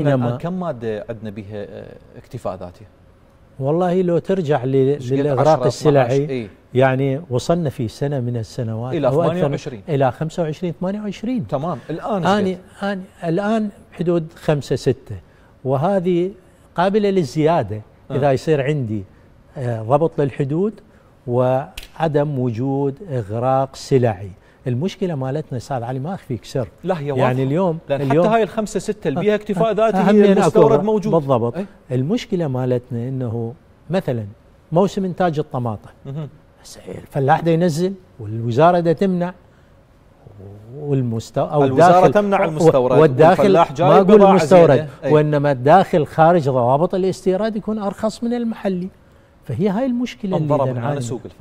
بينما آه، كم ماده عندنا بها آه، اكتفاء ذاتي؟ والله لو ترجع للاغراق السلعي إيه؟ يعني وصلنا في سنه من السنوات الى 28 الى 25 28 تمام الان أنا أنا الان حدود 5 6 وهذه قابله للزياده آه. اذا يصير عندي آه، ضبط للحدود وعدم وجود اغراق سلعي المشكله مالتنا استاذ علي ما اخفيك سر لا هي واضحة. يعني اليوم لأن اليوم حتى هاي الخمسه سته اللي بيها اكتفاء أه، ذاتي هي المستورد موجود بالضبط أي؟ المشكله مالتنا انه مثلا موسم انتاج الطماطه الفلاح ده ينزل والوزاره ده تمنع والمستو او الوزاره تمنع المستورد والداخل ما اقول المستورد إيه. وانما الداخل خارج ضوابط الاستيراد يكون ارخص من المحلي فهي هاي المشكله اللي نعاني